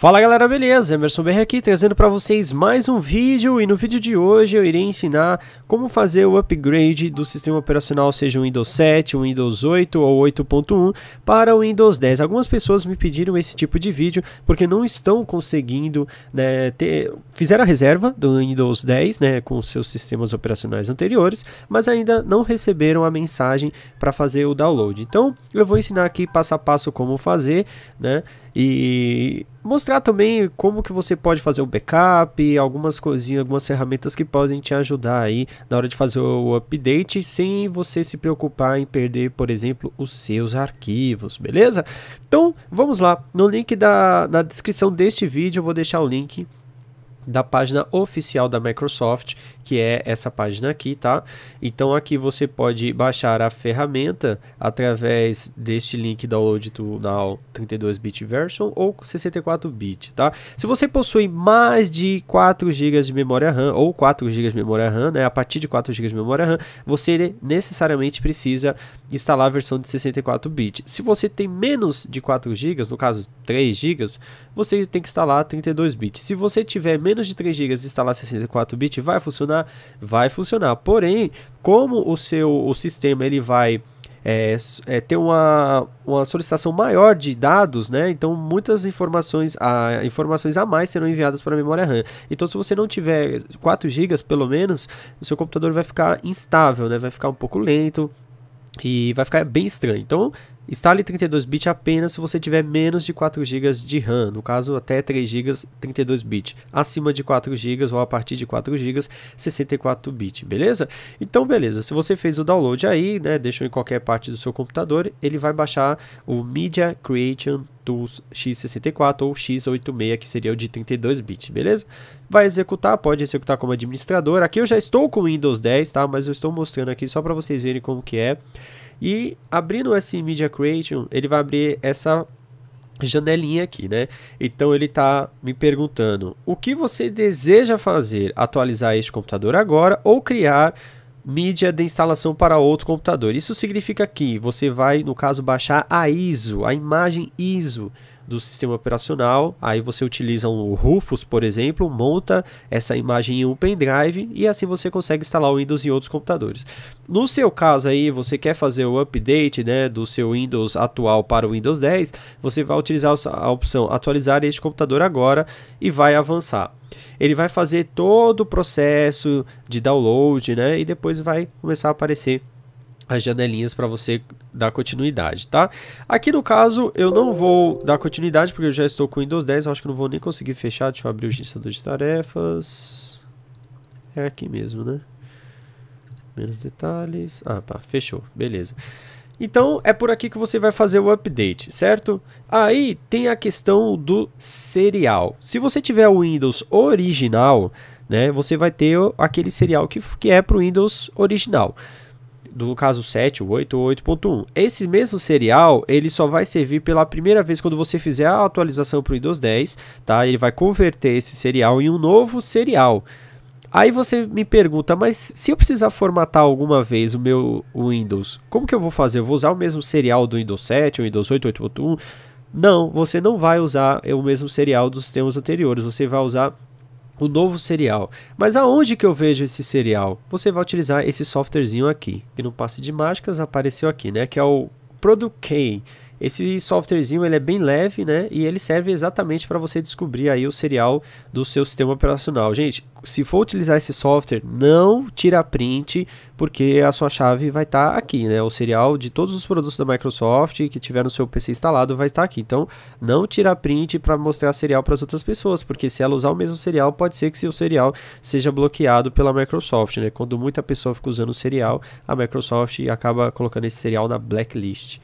Fala galera, beleza? Emerson BR aqui trazendo para vocês mais um vídeo e no vídeo de hoje eu irei ensinar como fazer o upgrade do sistema operacional, seja o Windows 7, o Windows 8 ou 8.1 para o Windows 10. Algumas pessoas me pediram esse tipo de vídeo porque não estão conseguindo né, ter... fizeram a reserva do Windows 10 né, com seus sistemas operacionais anteriores, mas ainda não receberam a mensagem para fazer o download. Então eu vou ensinar aqui passo a passo como fazer né, e mostrar também como que você pode fazer o backup, algumas coisinhas, algumas ferramentas que podem te ajudar aí na hora de fazer o update sem você se preocupar em perder, por exemplo, os seus arquivos, beleza? Então, vamos lá. No link da na descrição deste vídeo eu vou deixar o link da página oficial da Microsoft, que é essa página aqui, tá? Então aqui você pode baixar a ferramenta através deste link download to now 32-bit version ou 64-bit, tá? Se você possui mais de 4 GB de memória RAM ou 4 GB de memória RAM, né, a partir de 4 GB de memória RAM, você necessariamente precisa instalar a versão de 64-bit. Se você tem menos de 4 GB, no caso 3 GB, você tem que instalar 32-bit. Se você tiver menos menos de 3 GB instalar 64 bits, vai funcionar? Vai funcionar. Porém, como o seu o sistema ele vai é, é, ter uma, uma solicitação maior de dados, né? Então muitas informações a, informações a mais serão enviadas para a memória RAM. Então se você não tiver 4 GB pelo menos, o seu computador vai ficar instável, né? Vai ficar um pouco lento e vai ficar bem estranho. Então Instale 32-bit apenas se você tiver menos de 4 GB de RAM, no caso até 3 GB 32-bit, acima de 4 GB ou a partir de 4 GB 64-bit, beleza? Então beleza, se você fez o download aí, né, deixou em qualquer parte do seu computador, ele vai baixar o Media Creation Tools x64 ou x86, que seria o de 32-bit, beleza? Vai executar, pode executar como administrador, aqui eu já estou com o Windows 10, tá? Mas eu estou mostrando aqui só para vocês verem como que é. E abrindo esse Media Creation, ele vai abrir essa janelinha aqui, né? Então ele está me perguntando o que você deseja fazer, atualizar este computador agora ou criar mídia de instalação para outro computador. Isso significa que você vai, no caso, baixar a ISO, a imagem ISO do sistema operacional. Aí você utiliza um Rufus, por exemplo, monta essa imagem em um pendrive e assim você consegue instalar o Windows em outros computadores. No seu caso aí, você quer fazer o update né, do seu Windows atual para o Windows 10, você vai utilizar a opção atualizar este computador agora e vai avançar. Ele vai fazer todo o processo de download, né? E depois vai começar a aparecer as janelinhas para você dar continuidade, tá? Aqui no caso, eu não vou dar continuidade porque eu já estou com o Windows 10, eu acho que não vou nem conseguir fechar, deixa eu abrir o Gestor de tarefas. É aqui mesmo, né? Menos detalhes. Ah, pá, fechou. Beleza. Então é por aqui que você vai fazer o update, certo? Aí tem a questão do serial. Se você tiver o Windows original, né, você vai ter aquele serial que, que é para o Windows original do caso 7, o 8 ou 8.1. Esse mesmo serial, ele só vai servir pela primeira vez quando você fizer a atualização para o Windows 10, tá? Ele vai converter esse serial em um novo serial. Aí você me pergunta, mas se eu precisar formatar alguma vez o meu Windows, como que eu vou fazer? Eu vou usar o mesmo serial do Windows 7, o Windows 8, 8.1? Não, você não vai usar o mesmo serial dos sistemas anteriores, você vai usar o novo serial. Mas aonde que eu vejo esse serial? Você vai utilizar esse softwarezinho aqui, que no passe de mágicas apareceu aqui, né? Que é o Product Key esse softwarezinho ele é bem leve, né? E ele serve exatamente para você descobrir aí o serial do seu sistema operacional. Gente, se for utilizar esse software, não tira print, porque a sua chave vai estar tá aqui, né? O serial de todos os produtos da Microsoft que tiver no seu PC instalado vai estar tá aqui. Então, não tira print para mostrar serial para as outras pessoas, porque se ela usar o mesmo serial, pode ser que o serial seja bloqueado pela Microsoft, né? Quando muita pessoa fica usando o serial, a Microsoft acaba colocando esse serial na blacklist.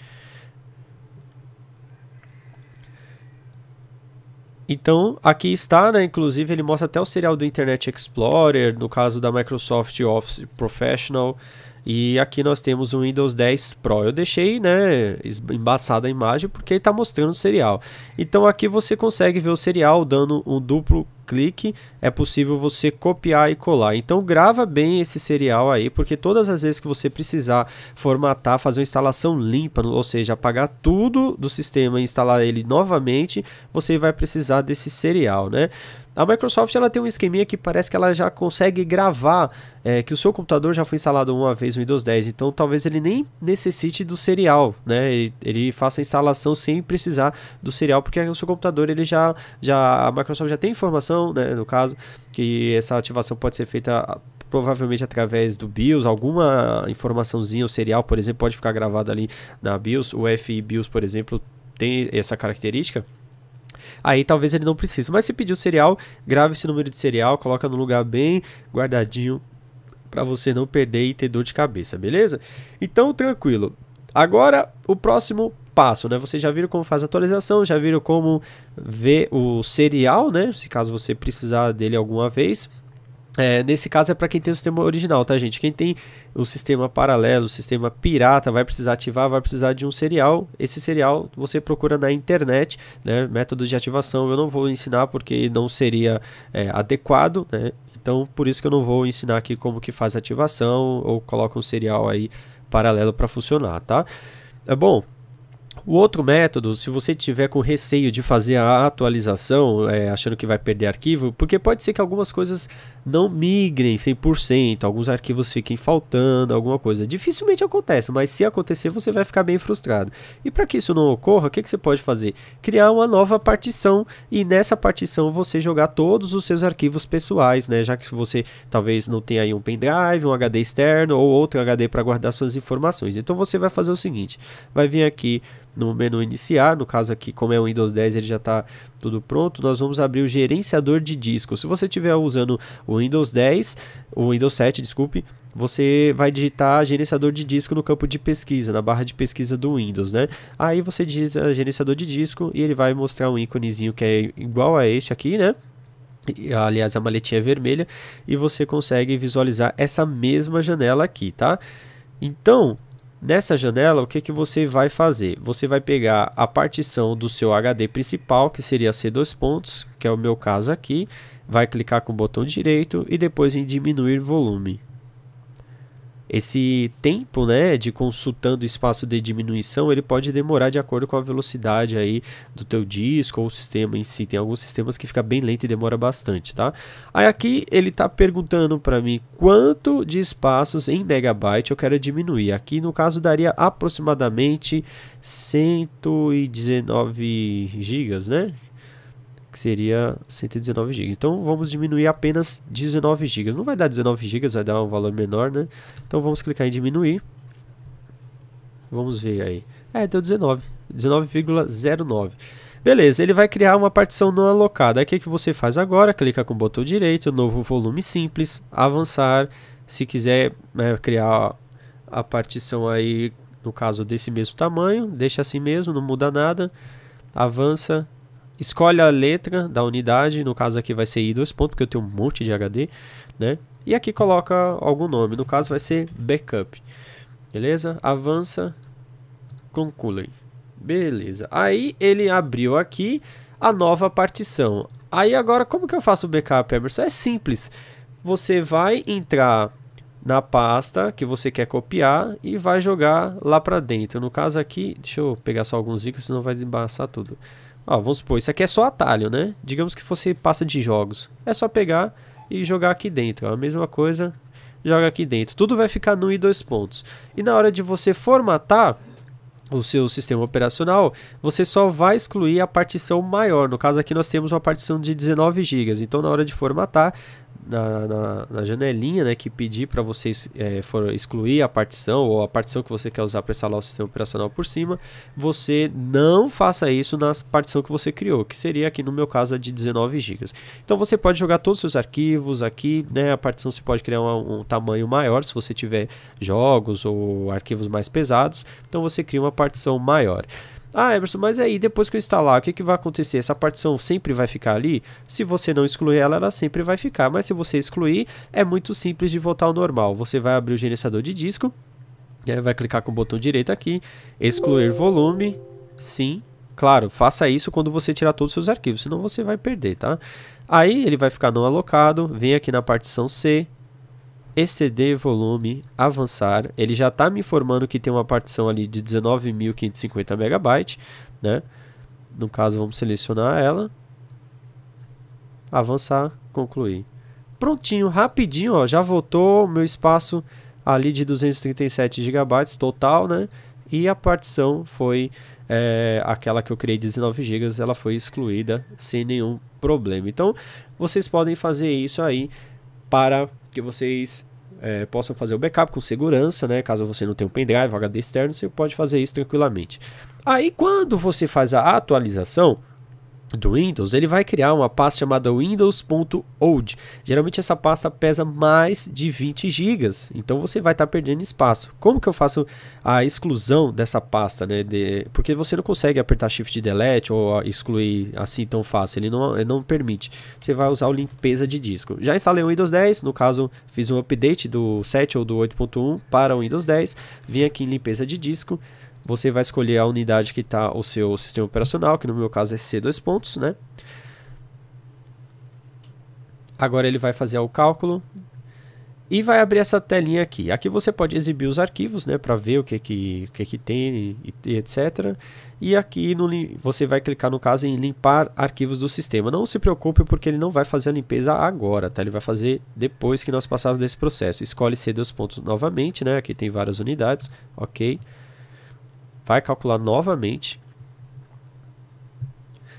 Então, aqui está, né? Inclusive, ele mostra até o serial do Internet Explorer, no caso da Microsoft Office Professional. E aqui nós temos o Windows 10 Pro. Eu deixei, né, embaçada a imagem porque está mostrando o serial. Então aqui você consegue ver o serial dando um duplo clique é possível você copiar e colar. Então grava bem esse serial aí, porque todas as vezes que você precisar formatar, fazer uma instalação limpa, ou seja, apagar tudo do sistema e instalar ele novamente, você vai precisar desse serial, né? A Microsoft ela tem um esqueminha que parece que ela já consegue gravar é, que o seu computador já foi instalado uma vez no Windows 10, então talvez ele nem necessite do serial, né? Ele, ele faça a instalação sem precisar do serial, porque o seu computador ele já, já a Microsoft já tem informação, né, no caso, que essa ativação pode ser feita ah, provavelmente através do BIOS, alguma informaçãozinha, o serial, por exemplo, pode ficar gravado ali na BIOS, o FI BIOS, por exemplo, tem essa característica aí talvez ele não precise. Mas se pedir o serial, grave esse número de serial, coloca no lugar bem guardadinho para você não perder e ter dor de cabeça, beleza? Então, tranquilo. Agora, o próximo passo, né? Vocês já viram como faz a atualização, já viram como ver o serial, né? Se caso você precisar dele alguma vez. É, nesse caso é para quem tem o sistema original, tá, gente? Quem tem o sistema paralelo, o sistema pirata, vai precisar ativar, vai precisar de um serial. Esse serial você procura na internet, né? Métodos de ativação eu não vou ensinar porque não seria é, adequado, né? Então, por isso que eu não vou ensinar aqui como que faz ativação ou coloca um serial aí paralelo para funcionar, tá? É bom, o outro método, se você tiver com receio de fazer a atualização, é, achando que vai perder arquivo, porque pode ser que algumas coisas não migrem 100%, alguns arquivos fiquem faltando, alguma coisa. Dificilmente acontece, mas se acontecer, você vai ficar bem frustrado. E para que isso não ocorra, o que, que você pode fazer? Criar uma nova partição e nessa partição você jogar todos os seus arquivos pessoais, né? Já que você talvez não tenha aí um pendrive, um HD externo ou outro HD para guardar suas informações. Então você vai fazer o seguinte, vai vir aqui no menu iniciar, no caso aqui, como é o Windows 10, ele já está tudo pronto, nós vamos abrir o gerenciador de disco. Se você estiver usando o Windows 10, o Windows 7, desculpe, você vai digitar gerenciador de disco no campo de pesquisa, na barra de pesquisa do Windows, né? Aí você digita gerenciador de disco e ele vai mostrar um íconezinho que é igual a este aqui, né? Aliás, a maletinha é vermelha e você consegue visualizar essa mesma janela aqui, tá? Então, Nessa janela, o que, que você vai fazer? Você vai pegar a partição do seu HD principal, que seria C2 pontos, que é o meu caso aqui, vai clicar com o botão direito e depois em diminuir volume. Esse tempo, né, de consultando o espaço de diminuição, ele pode demorar de acordo com a velocidade aí do teu disco ou o sistema em si. Tem alguns sistemas que fica bem lento e demora bastante, tá? Aí aqui ele tá perguntando para mim quanto de espaços em megabyte eu quero diminuir. Aqui no caso daria aproximadamente 119 gigas, né? que seria 119 GB. Então vamos diminuir apenas 19 GB. Não vai dar 19 GB, vai dar um valor menor, né? Então vamos clicar em diminuir. Vamos ver aí. É, deu 19, 19,09. Beleza, ele vai criar uma partição não alocada. Aí o que, que você faz agora? Clica com o botão direito, novo volume simples, avançar. Se quiser né, criar a partição aí, no caso desse mesmo tamanho, deixa assim mesmo, não muda nada. Avança, escolhe a letra da unidade, no caso aqui vai ser I2 ponto, porque eu tenho um monte de HD, né? E aqui coloca algum nome, no caso vai ser backup. Beleza? Avança, conclui. Beleza. Aí ele abriu aqui a nova partição. Aí agora como que eu faço o backup, Emerson? É simples. Você vai entrar na pasta que você quer copiar e vai jogar lá para dentro. No caso aqui, deixa eu pegar só alguns ícones, senão vai desembaçar tudo. Ó, vamos supor, isso aqui é só atalho, né? Digamos que fosse pasta de jogos. É só pegar e jogar aqui dentro. Ó, a mesma coisa, joga aqui dentro. Tudo vai ficar no e dois pontos. E na hora de você formatar o seu sistema operacional, você só vai excluir a partição maior. No caso aqui nós temos uma partição de 19 GB. Então na hora de formatar, na, janelinha né, que pedir para você é, for excluir a partição ou a partição que você quer usar para instalar o sistema operacional por cima, você não faça isso na partição que você criou, que seria aqui no meu caso a de 19 GB. Então você pode jogar todos os seus arquivos aqui, né, a partição você pode criar um, um tamanho maior se você tiver jogos ou arquivos mais pesados, então você cria uma partição maior. Ah, Emerson, mas aí depois que eu instalar, o que, que vai acontecer? Essa partição sempre vai ficar ali? Se você não excluir ela, ela sempre vai ficar. Mas se você excluir, é muito simples de voltar ao normal. Você vai abrir o gerenciador de disco, né, vai clicar com o botão direito aqui, excluir volume, sim. Claro, faça isso quando você tirar todos os seus arquivos, senão você vai perder, tá? Aí ele vai ficar não alocado, vem aqui na partição C, exceder volume, avançar. Ele já está me informando que tem uma partição ali de 19.550 megabytes, né? No caso, vamos selecionar ela, avançar, concluir. Prontinho, rapidinho, ó, já voltou o meu espaço ali de 237 GB total, né? E a partição foi é, aquela que eu criei 19 GB, ela foi excluída sem nenhum problema. Então, vocês podem fazer isso aí para que vocês é, possam fazer o backup com segurança, né? Caso você não tenha um pendrive, HD externo, você pode fazer isso tranquilamente. Aí quando você faz a atualização, do Windows, ele vai criar uma pasta chamada windows.old. Geralmente essa pasta pesa mais de 20 GB, então você vai estar tá perdendo espaço. Como que eu faço a exclusão dessa pasta, né? De, porque você não consegue apertar shift delete ou ah, excluir assim tão fácil, ele não, ele não permite. Você vai usar o limpeza de disco. Já instalei o Windows 10, no caso fiz um update do 7 ou do 8.1 para o Windows 10, vim aqui em limpeza de disco, você vai escolher a unidade que está o seu sistema operacional, que no meu caso é C dois pontos, né? Agora ele vai fazer o cálculo e vai abrir essa telinha aqui. Aqui você pode exibir os arquivos, né, para ver o que que, o que que tem e, e etc. E aqui no, você vai clicar no caso em limpar arquivos do sistema. Não se preocupe porque ele não vai fazer a limpeza agora, tá? Ele vai fazer depois que nós passarmos desse processo. Escolhe C2 pontos novamente, né? Aqui tem várias unidades, OK? vai calcular novamente.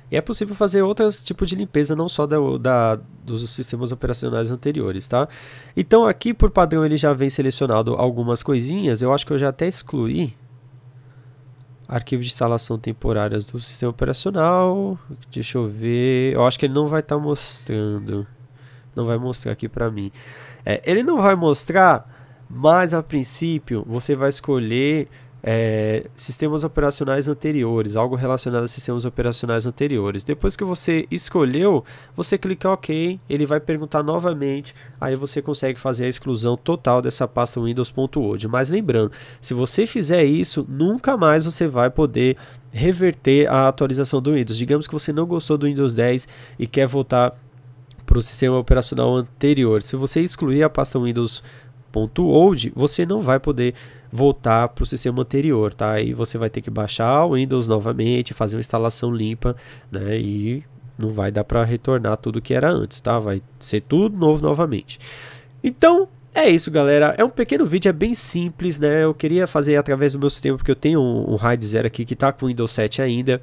E é possível fazer outros tipos de limpeza, não só da, da, dos sistemas operacionais anteriores, tá? Então aqui, por padrão, ele já vem selecionado algumas coisinhas. Eu acho que eu já até excluí arquivo de instalação temporárias do sistema operacional. Deixa eu ver. Eu acho que ele não vai estar tá mostrando. Não vai mostrar aqui para mim. É, ele não vai mostrar, mas a princípio você vai escolher é, sistemas operacionais anteriores, algo relacionado a sistemas operacionais anteriores. Depois que você escolheu, você clica OK, ele vai perguntar novamente, aí você consegue fazer a exclusão total dessa pasta Windows.od. Mas lembrando, se você fizer isso, nunca mais você vai poder reverter a atualização do Windows. Digamos que você não gostou do Windows 10 e quer voltar para o sistema operacional anterior. Se você excluir a pasta Windows old, você não vai poder voltar para o sistema anterior, tá? Aí você vai ter que baixar o Windows novamente, fazer uma instalação limpa, né? E não vai dar para retornar tudo que era antes, tá? Vai ser tudo novo novamente. Então, é isso, galera. É um pequeno vídeo, é bem simples, né? Eu queria fazer através do meu sistema, porque eu tenho um, um RAID 0 aqui que está com Windows 7 ainda.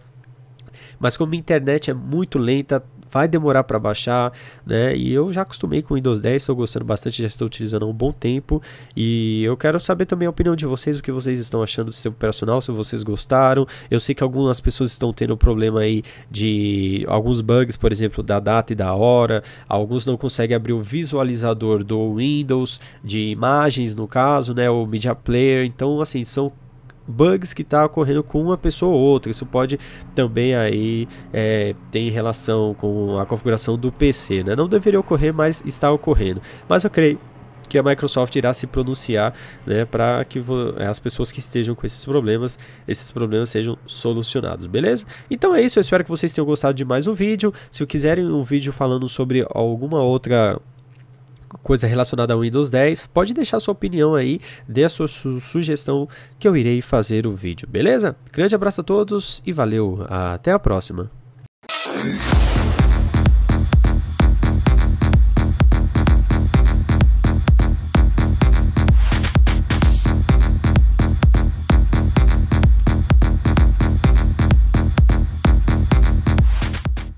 Mas como a internet é muito lenta, vai demorar para baixar, né? E eu já acostumei com o Windows 10, estou gostando bastante, já estou utilizando há um bom tempo. E eu quero saber também a opinião de vocês, o que vocês estão achando do sistema operacional, se vocês gostaram. Eu sei que algumas pessoas estão tendo problema aí de alguns bugs, por exemplo, da data e da hora. Alguns não conseguem abrir o visualizador do Windows, de imagens no caso, né? O Media Player. Então, assim, são bugs que está ocorrendo com uma pessoa ou outra. Isso pode também aí é, ter relação com a configuração do PC, né? Não deveria ocorrer, mas está ocorrendo. Mas eu creio que a Microsoft irá se pronunciar né, para que é, as pessoas que estejam com esses problemas, esses problemas sejam solucionados, beleza? Então é isso, eu espero que vocês tenham gostado de mais um vídeo. Se quiserem um vídeo falando sobre alguma outra coisa relacionada ao Windows 10, pode deixar sua opinião aí, dê a sua su sugestão que eu irei fazer o vídeo, beleza? Grande abraço a todos e valeu, até a próxima.